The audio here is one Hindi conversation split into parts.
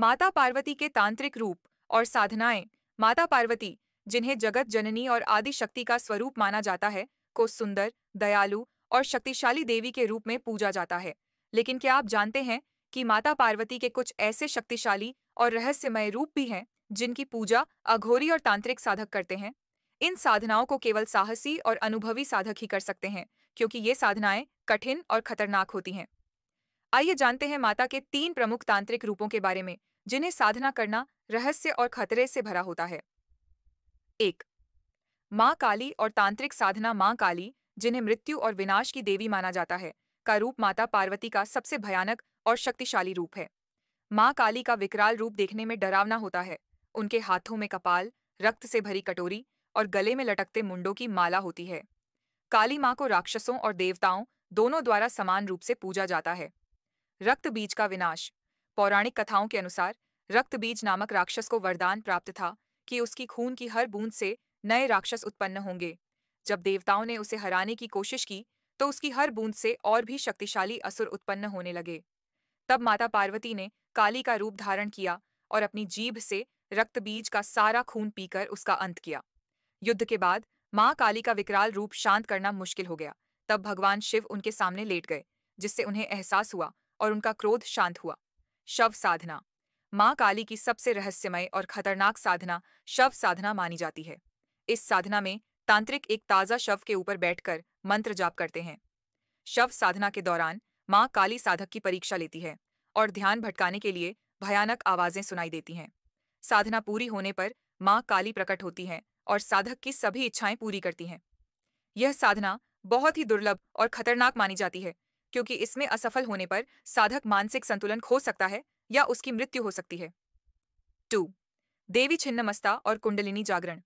माता पार्वती के तांत्रिक रूप और साधनाएं माता पार्वती जिन्हें जगत जननी और आदि शक्ति का स्वरूप माना जाता है को सुंदर दयालु और शक्तिशाली देवी के रूप में पूजा जाता है लेकिन क्या आप जानते हैं कि माता पार्वती के कुछ ऐसे शक्तिशाली और रहस्यमय रूप भी हैं जिनकी पूजा अघोरी और तांत्रिक साधक करते हैं इन साधनाओं को केवल साहसी और अनुभवी साधक ही कर सकते हैं क्योंकि ये साधनाएं कठिन और खतरनाक होती हैं आइए जानते हैं माता के तीन प्रमुख तांत्रिक रूपों के बारे में जिन्हें साधना करना रहस्य और खतरे से भरा होता है एक माँ काली और तांत्रिक साधना माँ काली जिन्हें मृत्यु और विनाश की देवी माना जाता है का रूप माता पार्वती का सबसे भयानक और शक्तिशाली रूप है माँ काली का विकराल रूप देखने में डरावना होता है उनके हाथों में कपाल रक्त से भरी कटोरी और गले में लटकते मुंडों की माला होती है काली माँ को राक्षसों और देवताओं दोनों द्वारा समान रूप से पूजा जाता है रक्त बीज का विनाश पौराणिक कथाओं के अनुसार रक्त बीज नामक राक्षस को वरदान प्राप्त था कि उसकी खून की हर बूंद से नए राक्षस उत्पन्न होंगे जब देवताओं ने उसे हराने की कोशिश की तो उसकी हर बूंद से और भी शक्तिशाली असुर उत्पन्न होने लगे तब माता पार्वती ने काली का रूप धारण किया और अपनी जीभ से रक्त बीज का सारा खून पीकर उसका अंत किया युद्ध के बाद माँ काली का विकराल रूप शांत करना मुश्किल हो गया तब भगवान शिव उनके सामने लेट गए जिससे उन्हें एहसास हुआ और उनका क्रोध शांत हुआ शव साधना माँ काली की सबसे रहस्यमय और खतरनाक साधना शव साधना मानी जाती है इस साधना में तांत्रिक एक ताज़ा शव के ऊपर बैठकर मंत्र जाप करते हैं शव साधना के दौरान माँ काली साधक की परीक्षा लेती है और ध्यान भटकाने के लिए भयानक आवाजें सुनाई देती हैं साधना पूरी होने पर माँ काली प्रकट होती हैं और साधक की सभी इच्छाएं पूरी करती हैं यह साधना बहुत ही दुर्लभ और खतरनाक मानी जाती है क्योंकि इसमें असफल होने पर साधक मानसिक संतुलन खो सकता है या उसकी मृत्यु हो सकती है टू देवी छिन्नमस्ता और कुंडलिनी जागरण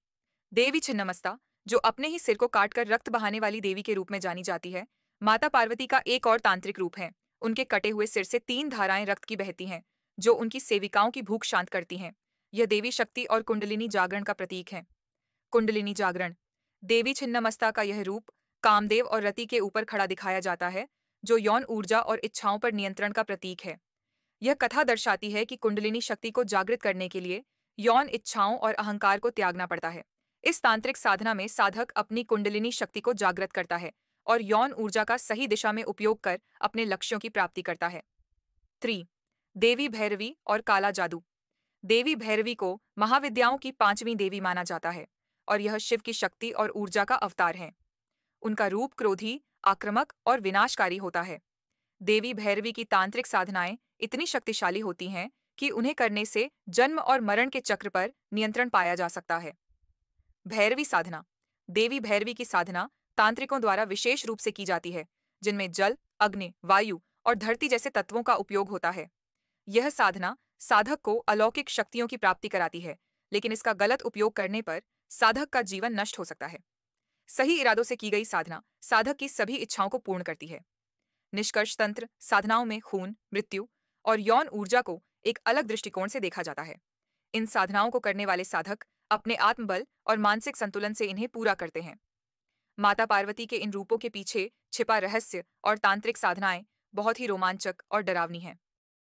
देवी छिन्नमस्ता जो अपने ही सिर को काटकर रक्त बहाने वाली देवी के रूप में जानी जाती है माता पार्वती का एक और तांत्रिक रूप है उनके कटे हुए सिर से तीन धाराएं रक्त की बहती हैं जो उनकी सेविकाओं की भूख शांत करती हैं यह देवी शक्ति और कुंडलिनी जागरण का प्रतीक है कुंडलिनी जागरण देवी छिन्नमस्ता का यह रूप कामदेव और रति के ऊपर खड़ा दिखाया जाता है जो यौन ऊर्जा और इच्छाओं पर नियंत्रण का प्रतीक है यह कथा दर्शाती है कि कुंडलिनी शक्ति को जागृत करने के लिए यौन इच्छाओं और अहंकार को त्यागना पड़ता है इस तांत्रिक साधना में साधक अपनी कुंडलिनी शक्ति को जागृत करता है और यौन ऊर्जा का सही दिशा में उपयोग कर अपने लक्ष्यों की प्राप्ति करता है थ्री देवी भैरवी और काला जादू देवी भैरवी को महाविद्याओं की पांचवीं देवी माना जाता है और यह शिव की शक्ति और ऊर्जा का अवतार है उनका रूप क्रोधी आक्रमक और विनाशकारी होता है देवी भैरवी की तांत्रिक साधनाएं इतनी शक्तिशाली होती हैं कि उन्हें करने से जन्म और मरण के चक्र पर नियंत्रण पाया जा सकता है भैरवी साधना देवी भैरवी की साधना तांत्रिकों द्वारा विशेष रूप से की जाती है जिनमें जल अग्नि वायु और धरती जैसे तत्वों का उपयोग होता है यह साधना साधक को अलौकिक शक्तियों की प्राप्ति कराती है लेकिन इसका गलत उपयोग करने पर साधक का जीवन नष्ट हो सकता है सही इरादों से की गई साधना साधक की सभी इच्छाओं को पूर्ण करती है निष्कर्ष तंत्र साधनाओं में खून मृत्यु और यौन ऊर्जा को एक अलग दृष्टिकोण से देखा जाता है इन साधनाओं को करने वाले साधक अपने आत्मबल और मानसिक संतुलन से इन्हें पूरा करते हैं माता पार्वती के इन रूपों के पीछे छिपा रहस्य और तांत्रिक साधनाएं बहुत ही रोमांचक और डरावनी हैं